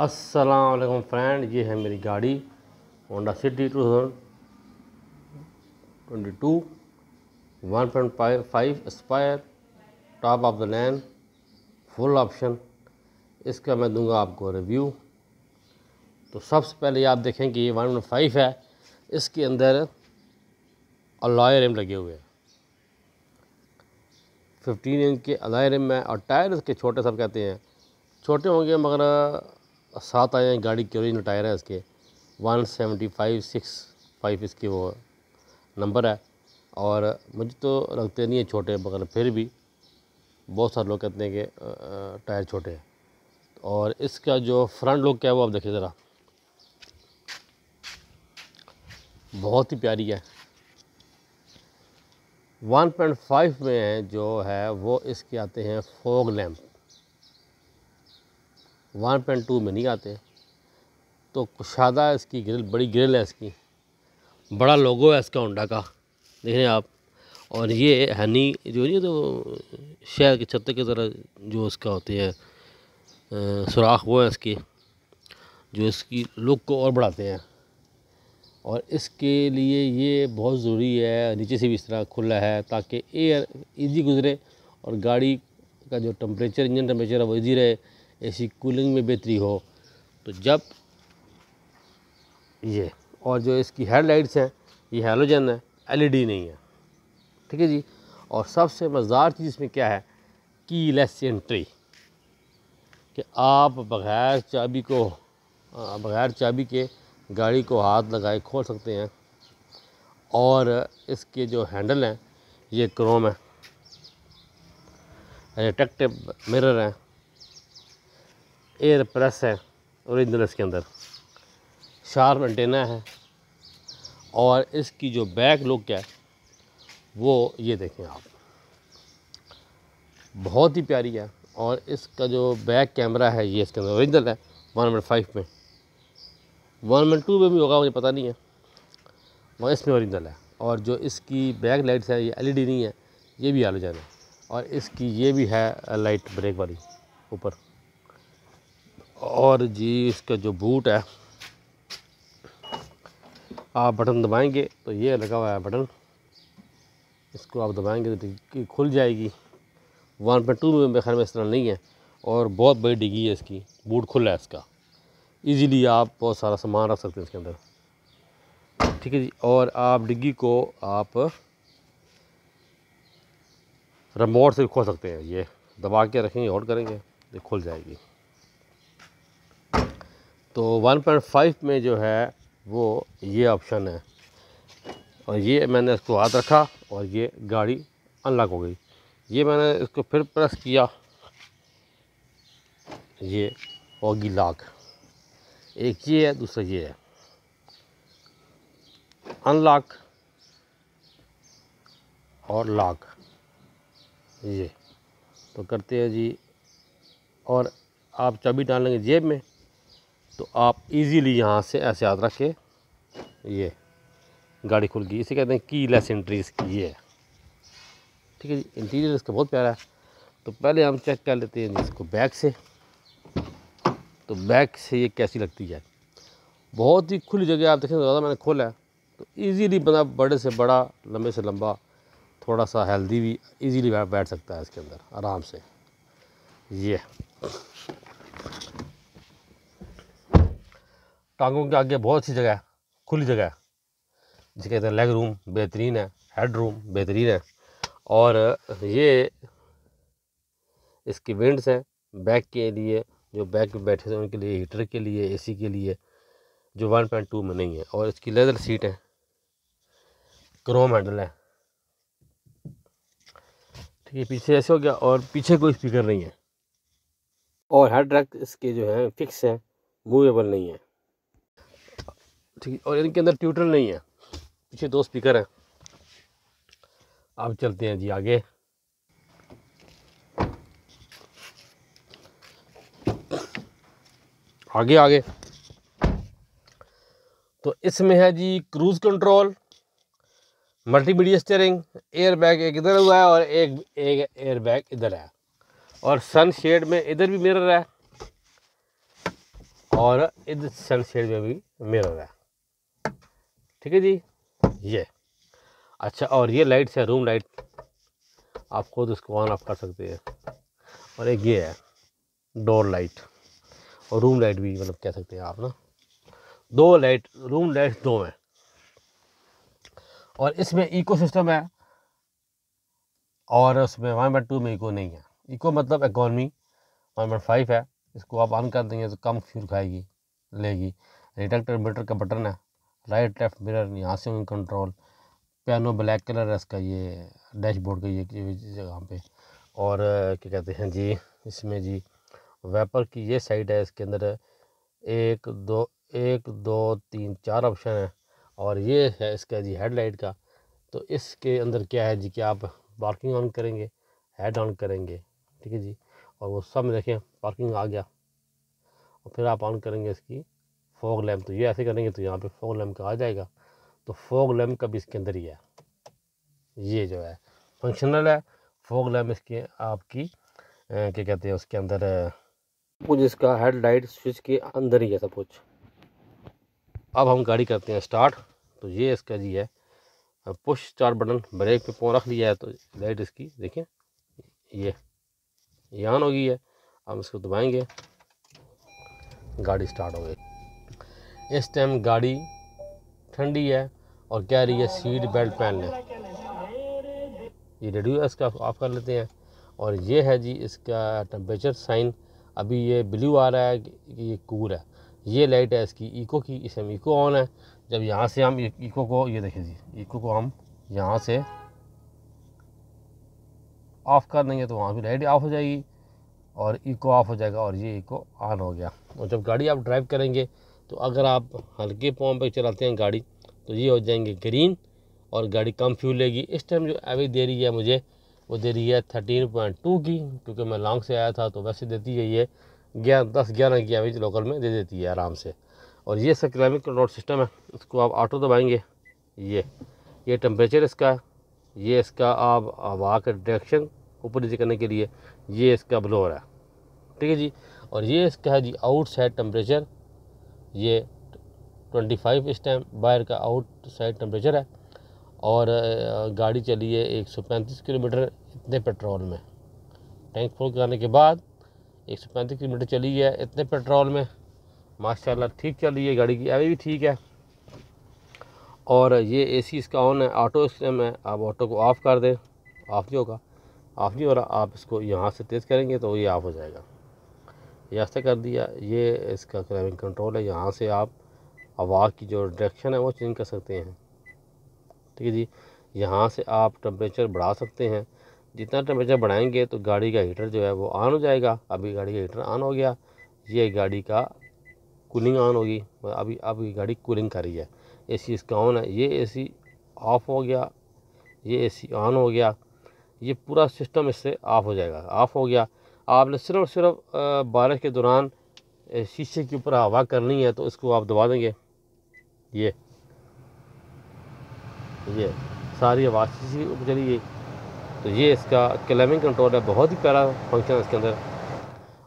वालेकुम फ्रेंड ये है मेरी गाड़ी Honda city two twenty two one point five स्पायर top of the line full option इसका मैं दूंगा आपको रिव्यू तो सबसे पहले आप देखें कि ये वन पॉइंट फाइव है इसके अंदर अलॉय रेम लगे हुए हैं फिफ्टीन इंच के अलॉय रेम में और टायर इसके छोटे सब कहते हैं छोटे होंगे मगर सात आए हैं गाड़ी के ओरिजिनल टायर है इसके one seventy five six five इसके वो नंबर है और मुझे तो लगते नहीं है छोटे मगर फिर भी बहुत सारे लोग कहते हैं कि टायर छोटे हैं और इसका जो फ्रंट लुक है वो आप देखिए ज़रा बहुत ही प्यारी है 1.5 में है जो है वो इसके आते हैं fog lamp one point two में नहीं आते तो कुशादा इसकी ग्रिल बड़ी ग्रिल है इसकी बड़ा लोगो है इसका होंडा का देख रहे हैं आप और ये हनी जो नहीं तो शहर के छत की तरह जो इसका होती है सुराख वो है इसकी जो इसकी लुक को और बढ़ाते हैं और इसके लिए ये बहुत ज़रूरी है नीचे से भी इस तरह खुला है ताकि एयर इजी गुजरे और गाड़ी का जो टम्परेचर इंजन टम्परेचर है वो ईजी रहे एसी कूलिंग में बेहतरी हो तो जब ये और जो इसकी हेडलाइट्स हैं ये हेलोजन है एलईडी नहीं है ठीक है जी और सबसे मज़ेदार चीज़ इसमें क्या है की लेस एंट्री कि आप बग़ैर चाबी को बग़ैर चाबी के गाड़ी को हाथ लगाए खोल सकते हैं और इसके जो हैंडल हैं ये क्रोम है रिटेक्टिव मिरर हैं एयर प्रेस है औरिजिनल इसके अंदर शार्प एंटेना है और इसकी जो बैक लुक है वो ये देखें आप बहुत ही प्यारी है और इसका जो बैक कैमरा है ये इसके अंदर औरिजिनल है वन मिनट फाइव में वन मिनट टू में भी होगा मुझे पता नहीं है वहाँ इसमें औरिजिनल है और जो इसकी बैक लाइट्स है ये एल e नहीं है ये भी आलोजन है और इसकी ये भी है लाइट ब्रेक वाली ऊपर और जी इसका जो बूट है आप बटन दबाएंगे तो ये लगा हुआ है बटन इसको आप दबाएंगे तो डिग्गी खुल जाएगी वन पॉइंट टू में खैर में इस तरह नहीं है और बहुत बड़ी डिग्गी है इसकी बूट खुला है इसका इजीली आप बहुत सारा सामान रख सकते हैं इसके अंदर ठीक है जी और आप डिग्गी को आप रिमोट से खोल सकते हैं ये दबा के रखेंगे होल्ड करेंगे ये खुल जाएगी तो 1.5 में जो है वो ये ऑप्शन है और ये मैंने इसको हाथ रखा और ये गाड़ी अनलॉक हो गई ये मैंने इसको फिर प्रेस किया ये होगी लॉक एक ये है दूसरा ये है अनलॉक और लॉक ये तो करते हैं जी और आप चाबी डालेंगे जेब में तो आप इजीली यहाँ से ऐसे याद रखें ये गाड़ी खुल गई इसे कहते हैं की लेस एंट्री इसकी ये ठीक है जी इंटीरियर इसका बहुत प्यारा है तो पहले हम चेक कर लेते हैं इसको बैक से तो बैक से ये कैसी लगती है बहुत ही खुली जगह आप देखें तो ज़्यादा मैंने खोला है तो ईजिली बना बड़े से बड़ा लंबे से लंबा थोड़ा सा हेल्दी भी इजीली बैठ सकता है इसके अंदर आराम से ये टांगों के आगे बहुत सी जगह है खुली जगह है जिसे कहते हैं लेग रूम बेहतरीन है हेड रूम बेहतरीन है और ये इसकी विंड्स हैं बैक के लिए जो बैक में बैठे थे उनके लिए हीटर के लिए एसी के लिए जो वन पॉइंट टू में नहीं है और इसकी लेदर सीट है क्रोम हैंडल है ठीक है पीछे ऐसे हो गया और पीछे कोई स्पीकर नहीं है और हेड रैक इसके जो है फिक्स है मूवेबल नहीं है ठीक और इनके अंदर ट्यूटर नहीं है पीछे दो स्पीकर हैं अब चलते हैं जी आगे आगे आगे तो इसमें है जी cruise control multimedia steering air bag एक इधर हुआ है और एक एक एयर बैग इधर है और सन शेड में इधर भी मिरर है और इधर सन शेड में भी मिरर है ठीक है जी ये अच्छा और ये लाइट्स है रूम लाइट आप खुद उसको ऑन ऑफ कर सकते हैं और एक ये है डोर लाइट और रूम लाइट भी मतलब कह सकते हैं आप ना दो लाइट रूम लाइट दो में और इसमें इको सिस्टम है और उसमें वन पॉइंट टू में इको नहीं है इको मतलब इकोनमी वन पॉइंट फाइव है इसको आप ऑन कर देंगे तो कम फ्यूल खाएगी लेगी रिडक्टर मीटर का बटन है राइट लेफ़्ट मिरर यहाँ से होंगे कंट्रोल पियानो ब्लैक कलर है इसका ये डैशबोर्ड का ये जगह पे और क्या कहते हैं जी इसमें जी वेपर की ये साइड है इसके अंदर एक दो एक दो तीन चार ऑप्शन है और ये है इसका जी हेडलाइट का तो इसके अंदर क्या है जी कि आप पार्किंग ऑन करेंगे हेड ऑन करेंगे ठीक है जी और वो सब देखें पार्किंग आ गया और फिर आप ऑन करेंगे इसकी फोक लैम्प तो ये ऐसे करेंगे तो यहाँ पे फोक लैम्प का आ जाएगा तो फोक लैम्प का भी इसके अंदर ही है ये जो है फंक्शनल है फोक लैम्प इसके आपकी क्या कहते हैं उसके अंदर कुछ इसका हेडलाइट स्विच के अंदर ही है सब कुछ अब हम गाड़ी करते हैं स्टार्ट तो ये इसका जी है पुश चार बटन ब्रेक पे फोन रख लिया है तो लाइट इसकी देखें ये ये ऑन हो गई है हम इसको दबाएंगे गाड़ी स्टार्ट हो गई इस टाइम गाड़ी ठंडी है और कह रही है सीट बेल्ट पहन लें ये रेडियो इसका ऑफ कर लेते हैं और ये है जी इसका टेम्परेचर साइन अभी ये ब्लू आ रहा है कि ये कूल है ये लाइट है इसकी इको की इसे इको ऑन है जब यहाँ से हम इको को ये देखें जी इको को हम यहाँ से ऑफ़ कर देंगे तो वहाँ भी लाइट ऑफ हो जाएगी और इको ऑफ हो जाएगा और ये इको ऑन हो गया और जब गाड़ी आप ड्राइव करेंगे तो अगर आप हल्के पॉम पर चलाते हैं गाड़ी तो ये हो जाएंगे ग्रीन और गाड़ी कम फ्यूल लेगी इस टाइम जो एवरेज दे रही है मुझे वो दे रही है थर्टीन पॉइंट टू की क्योंकि मैं लॉन्ग से आया था तो वैसे देती है ये ग्यारह दस ग्यारह की एवरेज लोकल में दे देती है आराम से और ये इसका क्लाइमेट कंट्रोल सिस्टम है इसको आप ऑटो दबाएंगे ये ये टेम्परेचर इसका ये इसका आप हवा का डायरेक्शन ऊपर नीचे करने के लिए ये इसका ब्लोअर है ठीक है जी और ये इसका है जी आउटसाइड टेम्परेचर ये 25 इस टाइम बाहर का आउट साइड टम्परेचर है और गाड़ी चली है 135 किलोमीटर इतने पेट्रोल में टैंक फुल कराने के बाद 135 किलोमीटर चली है इतने पेट्रोल में माशाल्लाह ठीक चल रही है गाड़ी की अभी भी ठीक है और ये एसी इसका ऑन है ऑटो टाइम है आप ऑटो को ऑफ़ कर दें ऑफ़ नहीं होगा ऑफ़ नहीं हो रहा आप इसको यहाँ से तेज़ करेंगे तो ये ऑफ़ हो जाएगा यास्ता कर दिया ये इसका क्राइमिंग कंट्रोल है यहाँ से आप हवा की जो डायरेक्शन है वो चेंज कर सकते हैं ठीक है जी यहाँ से आप टम्परेचर बढ़ा सकते हैं जितना टम्परेचर बढ़ाएंगे तो गाड़ी का हीटर जो है वो ऑन हो जाएगा अभी गाड़ी का हीटर ऑन हो गया ये गाड़ी का कूलिंग ऑन होगी अभी अब ये गाड़ी कूलिंग कर रही है ए सी इसका ऑन है ये ए सी ऑफ हो गया ये ए सी ऑन हो गया ये पूरा सिस्टम इससे ऑफ हो जाएगा ऑफ हो गया आपने सिर्फ और सिर्फ बारिश के दौरान शीशे के ऊपर हवा करनी है तो इसको आप दबा देंगे ये ये सारी हवा शीशे के ऊपर चली गई तो ये इसका क्लैमिंग कंट्रोल है बहुत ही प्यारा फंक्शन है इसके अंदर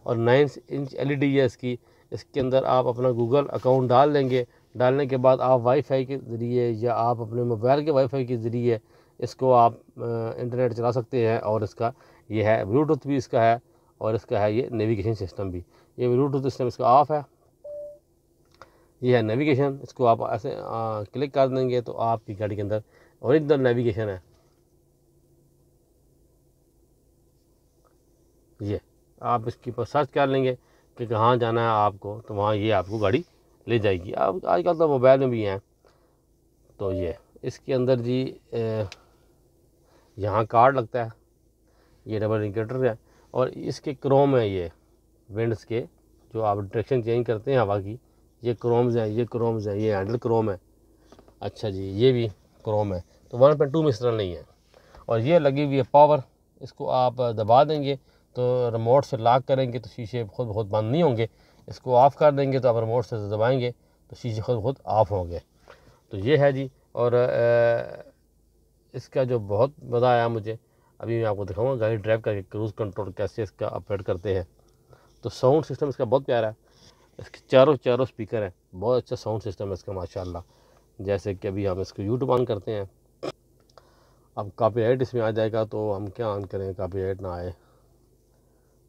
और नाइन इंच एलईडी है इसकी इसके अंदर आप अपना गूगल अकाउंट डाल देंगे डालने के बाद आप वाईफाई के ज़रिए या आप अपने मोबाइल के वाईफाई के ज़रिए इसको आप इंटरनेट चला सकते हैं और इसका यह है ब्लूटूथ भी इसका है और इसका है ये नेविगेशन सिस्टम भी ये ब्लूटूथ सिस्टम इसका ऑफ है ये है नेविगेशन इसको आप ऐसे आ, क्लिक कर देंगे तो आपकी गाड़ी के अंदर औरिजिनल नेविगेशन है ये आप इसके ऊपर सर्च कर लेंगे कि कहाँ जाना है आपको तो वहाँ ये आपको गाड़ी ले जाएगी अब आजकल तो मोबाइल में भी हैं तो ये इसके अंदर जी यहाँ कार्ड लगता है ये डबल इंडिकेटर है और इसके क्रोम है ये विंडस के जो आप डायरेक्शन चेंज करते हैं हवा की ये क्रोम्स हैं ये क्रोम्स हैं ये हैंडल क्रोम है अच्छा जी ये भी क्रोम है तो वन पॉइंट टू मिसरल नहीं है और ये लगी हुई है पावर इसको आप दबा देंगे तो रिमोट से लॉक करेंगे तो शीशे खुद बहुत बंद नहीं होंगे इसको ऑफ़ कर देंगे तो आप रिमोट से दबाएंगे तो शीशे खुद खुद ऑफ होंगे तो ये है जी और इसका जो बहुत मज़ा आया मुझे अभी मैं आपको दिखाऊंगा गाड़ी ड्राइव करके क्रूज़ कंट्रोल कैसे इसका ऑपरेट करते हैं तो साउंड सिस्टम इसका बहुत प्यारा है इसके चारों चारों स्पीकर हैं बहुत अच्छा साउंड सिस्टम है इसका माशाल्लाह जैसे कि अभी हम इसको यूट्यूब ऑन करते हैं अब कापी इसमें आ जाएगा तो हम क्या ऑन करें कॉपीराइट ना आए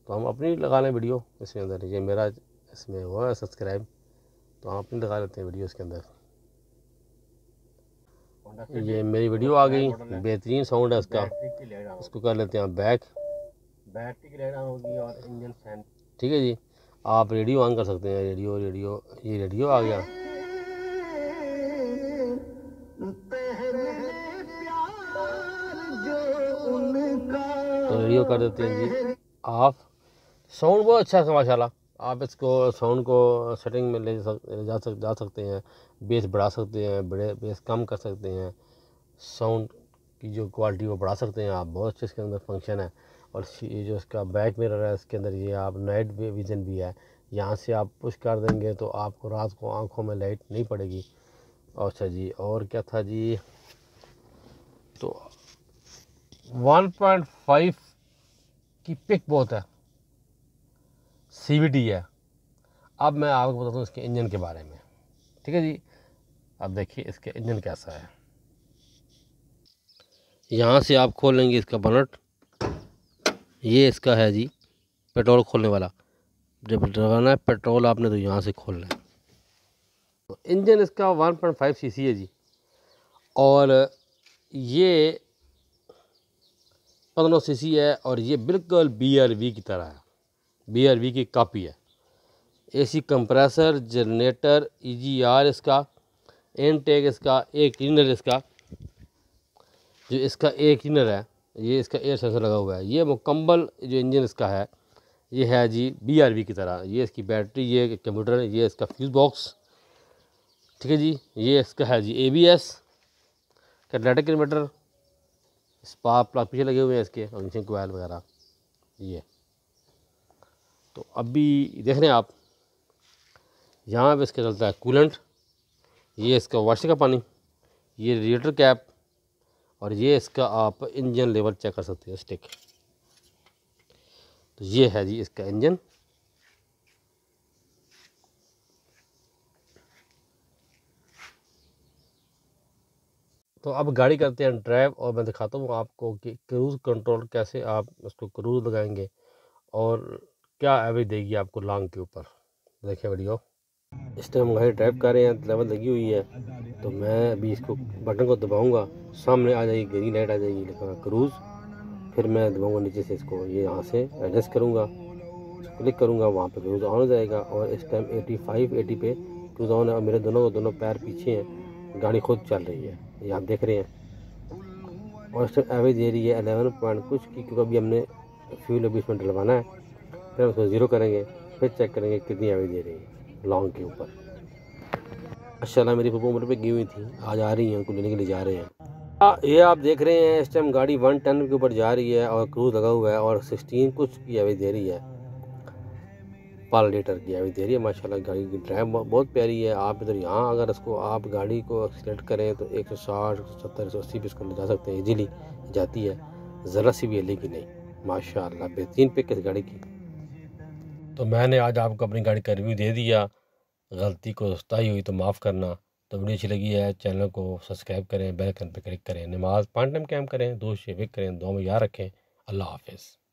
तो हम अपनी लगा लें वीडियो इसके अंदर ये मेरा इसमें हुआ है सब्सक्राइब तो हम अपनी लगा लेते हैं वीडियो इसके अंदर तो ये मेरी वीडियो आ गई बेहतरीन साउंड है इसका इसको कर लेते हैं बैक बैटरी की लाइट ऑन होगी और इंजन फैन ठीक है जी आप रेडियो ऑन कर सकते हैं रेडियो रेडियो ये रेडियो आ गया तो रेडियो कर देते हैं जी आप साउंड बहुत अच्छा है माशाल्लाह आप इसको साउंड को सेटिंग में ले सक जा सक जा सकते हैं बेस बढ़ा सकते हैं बड़े बेस कम कर सकते हैं साउंड की जो क्वालिटी वो बढ़ा सकते हैं आप बहुत अच्छे इसके अंदर फंक्शन है और ये जो इसका बैक मिरर है इसके अंदर ये आप नाइट विज़न भी है यहाँ से आप पुश कर देंगे तो आपको रात को आँखों में लाइट नहीं पड़ेगी अच्छा जी और क्या था जी तो वन की पिक बहुत है सी वी टी है अब मैं आपको बताता हूँ इसके इंजन के बारे में ठीक है जी अब देखिए इसका इंजन कैसा है यहाँ से आप खोलेंगे इसका बनट ये इसका है जी पेट्रोल खोलने वाला जब डरवाना है पेट्रोल आपने तो यहाँ से खोलना है तो इंजन इसका 1.5 सीसी है जी और ये पंद्रह सीसी है और ये बिल्कुल बी आर वी की तरह है बी की कापी है एसी कंप्रेसर जनरेटर ईजीआर इसका एन टेक इसका ए क्लीनर इसका जो इसका ए क्लीनर है ये इसका एयर सेंसर लगा हुआ है ये मुकम्मल जो इंजन इसका है ये है जी बी की तरह ये इसकी बैटरी ये कंप्यूटर ये इसका फ्यूज़ बॉक्स ठीक है जी ये इसका है जी A B S catalytic inverter spark plug पीछे लगे हुए हैं इसके और इंजन कोयल वगैरह ये तो अभी देख रहे हैं आप यहाँ पे इसका चलता है कूलेंट ये इसका वाशिंग का पानी ये रेडिएटर कैप और ये इसका आप इंजन लेवल चेक कर सकते हैं स्टिक तो ये है जी इसका इंजन तो अब गाड़ी करते हैं ड्राइव और मैं दिखाता हूँ आपको कि क्रूज़ कंट्रोल कैसे आप उसको क्रूज़ लगाएंगे और क्या एवरेज देगी आपको लॉन्ग के ऊपर देखिए वीडियो इस टाइम गाड़ी ड्राइव कर रहे हैं लेवल लगी हुई है तो मैं अभी इसको बटन को दबाऊंगा सामने आ जाएगी ग्रीन लाइट आ जाएगी लिखा क्रूज़ फिर मैं दबाऊंगा नीचे से इसको ये यहाँ से एडजस्ट करूँगा क्लिक करूँगा वहाँ पे क्रूज़ ऑन हो जाएगा और इस टाइम फाइव एटी पे क्रूज़ ऑन है और मेरे दोनों दोनों पैर पीछे हैं गाड़ी खुद चल रही है ये आप देख रहे हैं और इस टाइम एवरेज दे रही है अलेवन पॉइंट कुछ की क्योंकि अभी हमने फ्यूल अभी इसमें डलवाना है फिर उसको ज़ीरो करेंगे फिर चेक करेंगे कितनी आवेज दे रही है लॉन्ग के ऊपर अच्छा मेरी पप्पू उम्र पर गई हुई थी आज आ रही हैं उनको लेने के लिए जा रहे हैं ये आप देख रहे हैं इस टाइम गाड़ी वन टन के ऊपर जा रही है और क्रूज लगा हुआ है और सिक्सटीन कुछ की आवेज दे रही है पाल लीटर की आवेज दे रही है माशाल्लाह गाड़ी की ड्राइव बहुत प्यारी है आप इधर यहाँ अगर इसको आप गाड़ी को एक्सीट करें तो एक सौ साठ एक सौ सत्तर एक सौ अस्सी भी इसको ले जा सकते हैं इजीली जाती है ज़रा सी भी है लेकिन नहीं माशा बेहतरीन पिक इस गाड़ी की तो मैंने आज आपको अपनी गाड़ी का रिव्यू दे दिया गलती को रस्ताई हुई तो माफ़ करना तो वीडियो अच्छी लगी है चैनल को सब्सक्राइब करें बेल आइकन पर क्लिक करें नमाज पाँच टाइम कैम करें दो शेविक करें दो में याद रखें अल्लाह हाफिज़